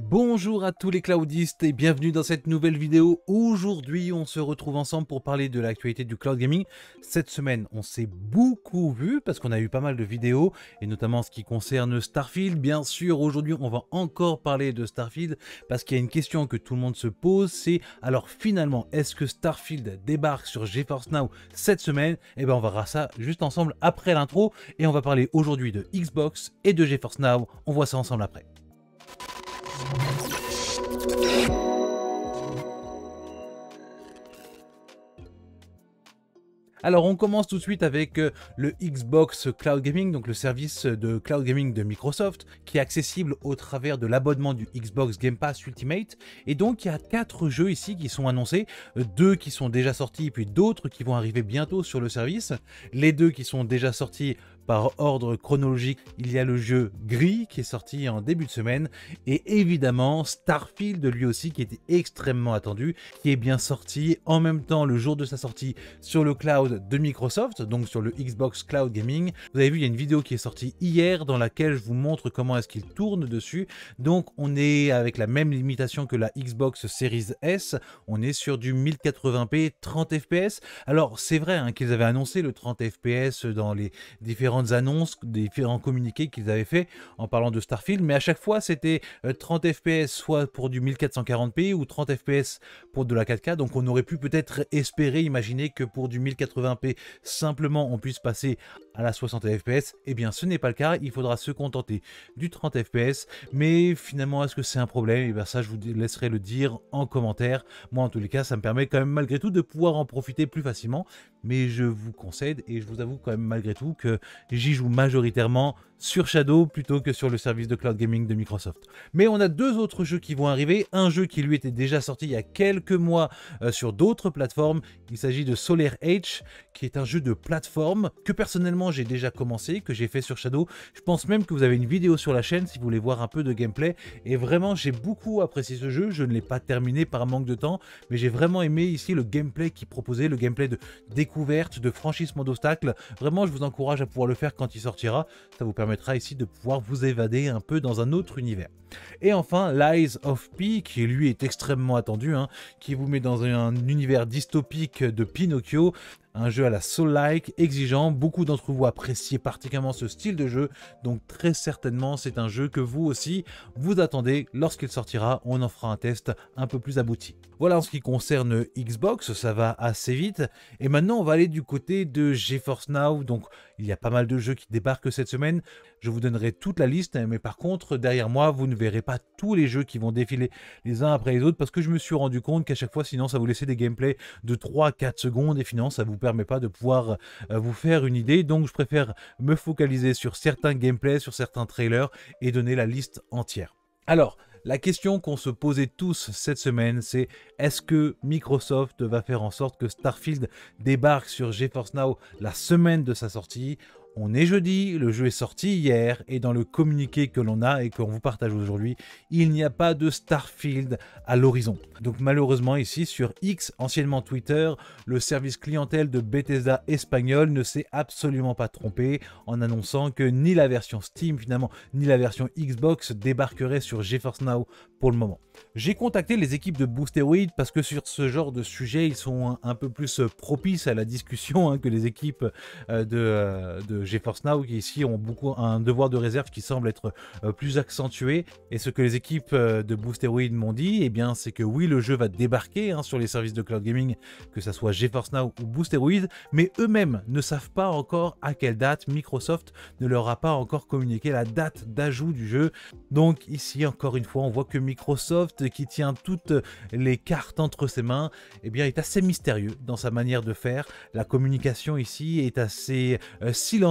Bonjour à tous les cloudistes et bienvenue dans cette nouvelle vidéo. Aujourd'hui, on se retrouve ensemble pour parler de l'actualité du cloud gaming. Cette semaine, on s'est beaucoup vu parce qu'on a eu pas mal de vidéos et notamment ce qui concerne Starfield. Bien sûr, aujourd'hui, on va encore parler de Starfield parce qu'il y a une question que tout le monde se pose, c'est alors finalement, est-ce que Starfield débarque sur GeForce Now cette semaine Eh bien, on verra ça juste ensemble après l'intro et on va parler aujourd'hui de Xbox et de GeForce Now. On voit ça ensemble après. Alors on commence tout de suite avec euh, le Xbox Cloud Gaming, donc le service de cloud gaming de Microsoft, qui est accessible au travers de l'abonnement du Xbox Game Pass Ultimate. Et donc il y a quatre jeux ici qui sont annoncés, euh, deux qui sont déjà sortis, puis d'autres qui vont arriver bientôt sur le service. Les deux qui sont déjà sortis par ordre chronologique, il y a le jeu Gris qui est sorti en début de semaine et évidemment Starfield lui aussi qui était extrêmement attendu, qui est bien sorti en même temps le jour de sa sortie sur le cloud de Microsoft, donc sur le Xbox Cloud Gaming. Vous avez vu, il y a une vidéo qui est sortie hier dans laquelle je vous montre comment est-ce qu'il tourne dessus. Donc on est avec la même limitation que la Xbox Series S, on est sur du 1080p 30 fps. Alors c'est vrai hein, qu'ils avaient annoncé le 30 fps dans les différents annonces, des différents communiqués qu'ils avaient fait en parlant de Starfield, mais à chaque fois c'était 30 euh, FPS soit pour du 1440p ou 30 FPS pour de la 4K, donc on aurait pu peut-être espérer, imaginer que pour du 1080p simplement on puisse passer à la 60 fps, et bien ce n'est pas le cas, il faudra se contenter du 30 fps, mais finalement est-ce que c'est un problème et eh bien ça je vous laisserai le dire en commentaire, moi en tous les cas ça me permet quand même malgré tout de pouvoir en profiter plus facilement, mais je vous concède et je vous avoue quand même malgré tout que j'y joue majoritairement sur Shadow plutôt que sur le service de cloud gaming de Microsoft. Mais on a deux autres jeux qui vont arriver, un jeu qui lui était déjà sorti il y a quelques mois euh, sur d'autres plateformes, il s'agit de Solar H, qui est un jeu de plateforme que personnellement j'ai déjà commencé, que j'ai fait sur Shadow. Je pense même que vous avez une vidéo sur la chaîne si vous voulez voir un peu de gameplay. Et vraiment, j'ai beaucoup apprécié ce jeu. Je ne l'ai pas terminé par manque de temps, mais j'ai vraiment aimé ici le gameplay qui proposait, le gameplay de découverte, de franchissement d'obstacles. Vraiment, je vous encourage à pouvoir le faire quand il sortira. Ça vous permettra ici de pouvoir vous évader un peu dans un autre univers. Et enfin, Lies of P, qui lui est extrêmement attendu, hein, qui vous met dans un univers dystopique de Pinocchio. Un jeu à la soul-like, exigeant, beaucoup d'entre vous appréciez particulièrement ce style de jeu, donc très certainement c'est un jeu que vous aussi vous attendez lorsqu'il sortira, on en fera un test un peu plus abouti. Voilà en ce qui concerne Xbox, ça va assez vite, et maintenant on va aller du côté de GeForce Now, donc il y a pas mal de jeux qui débarquent cette semaine, je vous donnerai toute la liste, hein, mais par contre, derrière moi, vous ne verrez pas tous les jeux qui vont défiler les uns après les autres parce que je me suis rendu compte qu'à chaque fois, sinon, ça vous laissait des gameplays de 3-4 secondes et finalement, ça ne vous permet pas de pouvoir euh, vous faire une idée. Donc, je préfère me focaliser sur certains gameplays, sur certains trailers et donner la liste entière. Alors, la question qu'on se posait tous cette semaine, c'est est-ce que Microsoft va faire en sorte que Starfield débarque sur GeForce Now la semaine de sa sortie on est jeudi, le jeu est sorti hier, et dans le communiqué que l'on a et qu'on vous partage aujourd'hui, il n'y a pas de Starfield à l'horizon. Donc malheureusement ici sur X, anciennement Twitter, le service clientèle de Bethesda espagnol ne s'est absolument pas trompé en annonçant que ni la version Steam finalement, ni la version Xbox débarquerait sur GeForce Now pour le moment. J'ai contacté les équipes de Boosteroid parce que sur ce genre de sujet, ils sont un, peu plus propices à la discussion hein, que les équipes euh, de, euh, de GeForce Now qui ici ont beaucoup un devoir de réserve qui semble être euh, plus accentué. Et ce que les équipes euh, de Boosteroid m'ont dit, et eh bien c'est que oui, le jeu va débarquer hein, sur les services de cloud gaming, que ce soit GeForce Now ou Boosteroid, mais eux-mêmes ne savent pas encore à quelle date Microsoft ne leur a pas encore communiqué la date d'ajout du jeu. Donc ici, encore une fois, on voit que Microsoft, qui tient toutes les cartes entre ses mains, et eh bien est assez mystérieux dans sa manière de faire. La communication ici est assez euh, silencieuse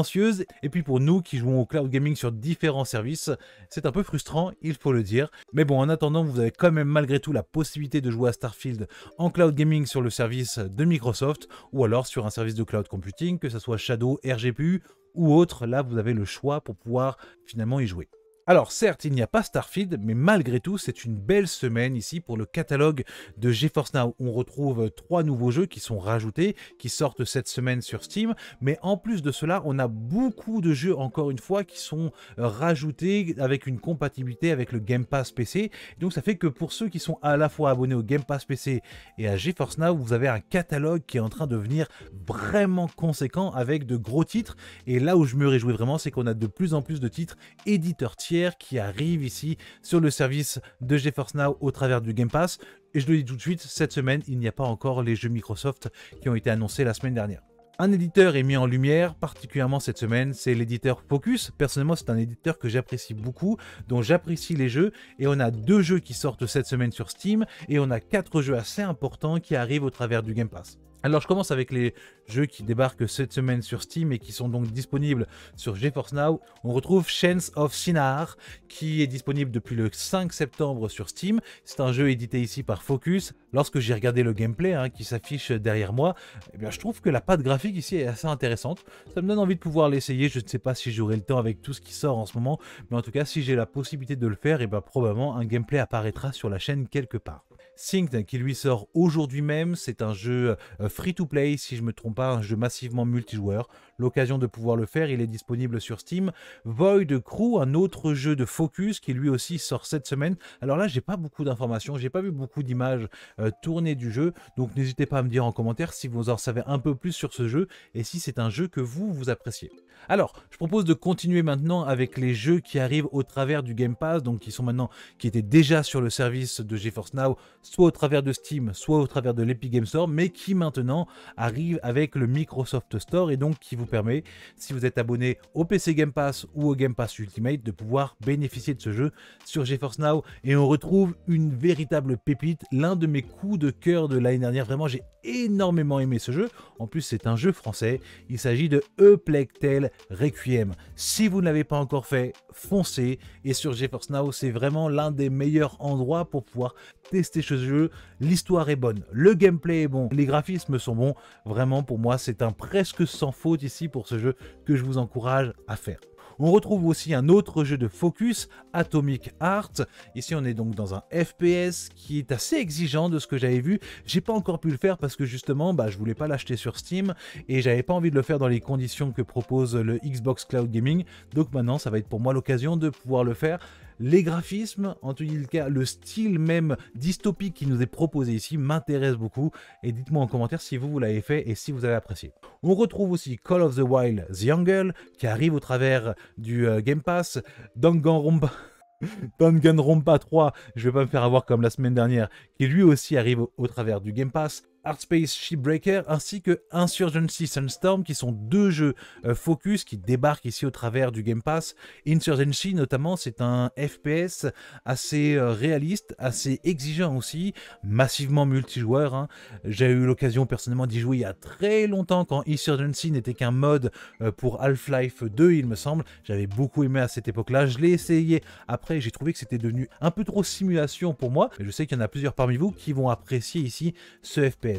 et puis pour nous qui jouons au cloud gaming sur différents services, c'est un peu frustrant, il faut le dire. Mais bon, en attendant, vous avez quand même malgré tout la possibilité de jouer à Starfield en cloud gaming sur le service de Microsoft ou alors sur un service de cloud computing, que ce soit Shadow, RGPU ou autre. Là, vous avez le choix pour pouvoir finalement y jouer. Alors certes, il n'y a pas Starfield, mais malgré tout, c'est une belle semaine ici pour le catalogue de GeForce Now. On retrouve trois nouveaux jeux qui sont rajoutés, qui sortent cette semaine sur Steam, mais en plus de cela, on a beaucoup de jeux, encore une fois, qui sont rajoutés avec une compatibilité avec le Game Pass PC. Donc ça fait que pour ceux qui sont à la fois abonnés au Game Pass PC et à GeForce Now, vous avez un catalogue qui est en train de devenir vraiment conséquent avec de gros titres. Et là où je me réjouis vraiment, c'est qu'on a de plus en plus de titres éditeurs tiers qui arrive ici sur le service de GeForce Now au travers du Game Pass. Et je le dis tout de suite, cette semaine, il n'y a pas encore les jeux Microsoft qui ont été annoncés la semaine dernière. Un éditeur est mis en lumière, particulièrement cette semaine, c'est l'éditeur Focus. Personnellement, c'est un éditeur que j'apprécie beaucoup, dont j'apprécie les jeux, et on a deux jeux qui sortent cette semaine sur Steam, et on a quatre jeux assez importants qui arrivent au travers du Game Pass. Alors je commence avec les jeux qui débarquent cette semaine sur Steam et qui sont donc disponibles sur GeForce Now. On retrouve Chains of Sinar qui est disponible depuis le 5 septembre sur Steam. C'est un jeu édité ici par Focus. Lorsque j'ai regardé le gameplay hein, qui s'affiche derrière moi, eh bien, je trouve que la pâte graphique ici est assez intéressante. Ça me donne envie de pouvoir l'essayer. Je ne sais pas si j'aurai le temps avec tout ce qui sort en ce moment, mais en tout cas si j'ai la possibilité de le faire, eh bien, probablement un gameplay apparaîtra sur la chaîne quelque part. Synced qui lui sort aujourd'hui même. C'est un jeu euh, free to play, si je ne me trompe pas, un jeu massivement multijoueur l'occasion de pouvoir le faire. Il est disponible sur Steam. Void Crew, un autre jeu de focus qui lui aussi sort cette semaine. Alors là, j'ai pas beaucoup d'informations, j'ai pas vu beaucoup d'images euh, tournées du jeu, donc n'hésitez pas à me dire en commentaire si vous en savez un peu plus sur ce jeu et si c'est un jeu que vous vous appréciez. Alors, je propose de continuer maintenant avec les jeux qui arrivent au travers du Game Pass, donc qui sont maintenant, qui étaient déjà sur le service de GeForce Now, soit au travers de Steam, soit au travers de l'Epic Game Store, mais qui maintenant arrivent avec le Microsoft Store et donc qui vous permet, si vous êtes abonné au PC Game Pass ou au Game Pass Ultimate, de pouvoir bénéficier de ce jeu sur GeForce Now. Et on retrouve une véritable pépite, l'un de mes coups de cœur de l'année dernière. Vraiment, j'ai énormément aimé ce jeu. En plus, c'est un jeu français. Il s'agit de Eplectel Requiem. Si vous ne l'avez pas encore fait, foncez. Et sur GeForce Now, c'est vraiment l'un des meilleurs endroits pour pouvoir tester ce jeu. L'histoire est bonne, le gameplay est bon, les graphismes sont bons. Vraiment, pour moi, c'est un presque sans faute ici pour ce jeu que je vous encourage à faire. On retrouve aussi un autre jeu de focus, Atomic Heart. Ici, on est donc dans un FPS qui est assez exigeant de ce que j'avais vu. J'ai pas encore pu le faire parce que justement, bah, je voulais pas l'acheter sur Steam et j'avais pas envie de le faire dans les conditions que propose le Xbox Cloud Gaming. Donc maintenant, ça va être pour moi l'occasion de pouvoir le faire les graphismes, en tout cas le style même dystopique qui nous est proposé ici m'intéresse beaucoup et dites-moi en commentaire si vous, l'avez fait et si vous avez apprécié. On retrouve aussi Call of the Wild The Angle qui arrive au travers du euh, Game Pass, Danganronpa... Danganronpa 3, je vais pas me faire avoir comme la semaine dernière, qui lui aussi arrive au travers du Game Pass, Artspace Shipbreaker ainsi que Insurgency Sunstorm qui sont deux jeux euh, focus qui débarquent ici au travers du Game Pass. Insurgency notamment c'est un FPS assez euh, réaliste, assez exigeant aussi, massivement multijoueur. Hein. J'ai eu l'occasion personnellement d'y jouer il y a très longtemps quand Insurgency n'était qu'un mode euh, pour Half-Life 2 il me semble. J'avais beaucoup aimé à cette époque-là, je l'ai essayé après j'ai trouvé que c'était devenu un peu trop simulation pour moi. mais Je sais qu'il y en a plusieurs parmi vous qui vont apprécier ici ce FPS.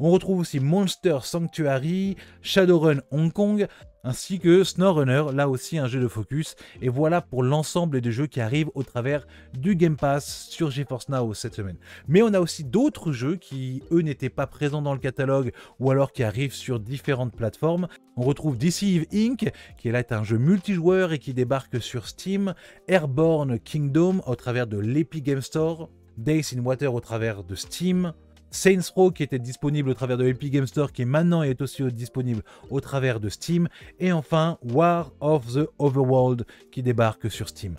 On retrouve aussi Monster Sanctuary, Shadowrun Hong Kong, ainsi que SnowRunner, là aussi un jeu de focus. Et voilà pour l'ensemble des jeux qui arrivent au travers du Game Pass sur GeForce Now cette semaine. Mais on a aussi d'autres jeux qui, eux, n'étaient pas présents dans le catalogue ou alors qui arrivent sur différentes plateformes. On retrouve Deceive Inc., qui là est un jeu multijoueur et qui débarque sur Steam, Airborne Kingdom au travers de l'Epic Game Store, Days in Water au travers de Steam, Saints Row qui était disponible au travers de Epic Game Store qui maintenant est aussi disponible au travers de Steam et enfin War of the Overworld qui débarque sur Steam.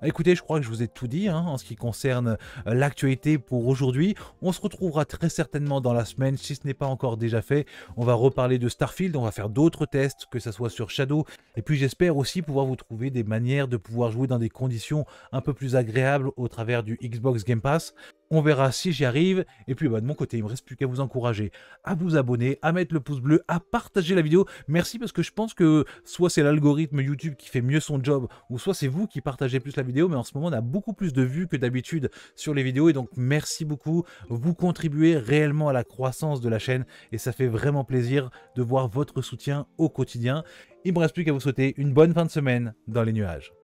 Bah, écoutez, je crois que je vous ai tout dit hein, en ce qui concerne euh, l'actualité pour aujourd'hui. On se retrouvera très certainement dans la semaine, si ce n'est pas encore déjà fait. On va reparler de Starfield, on va faire d'autres tests, que ce soit sur Shadow. Et puis j'espère aussi pouvoir vous trouver des manières de pouvoir jouer dans des conditions un peu plus agréables au travers du Xbox Game Pass. On verra si j'y arrive. Et puis bah, de mon côté, il me reste plus qu'à vous encourager à vous abonner, à mettre le pouce bleu, à partager la vidéo. Merci parce que je pense que soit c'est l'algorithme YouTube qui fait mieux son job, ou soit c'est vous qui partagez plus la vidéo. Mais en ce moment, on a beaucoup plus de vues que d'habitude sur les vidéos. Et donc merci beaucoup. Vous contribuez réellement à la croissance de la chaîne. Et ça fait vraiment plaisir de voir votre soutien au quotidien. Il me reste plus qu'à vous souhaiter une bonne fin de semaine dans les nuages.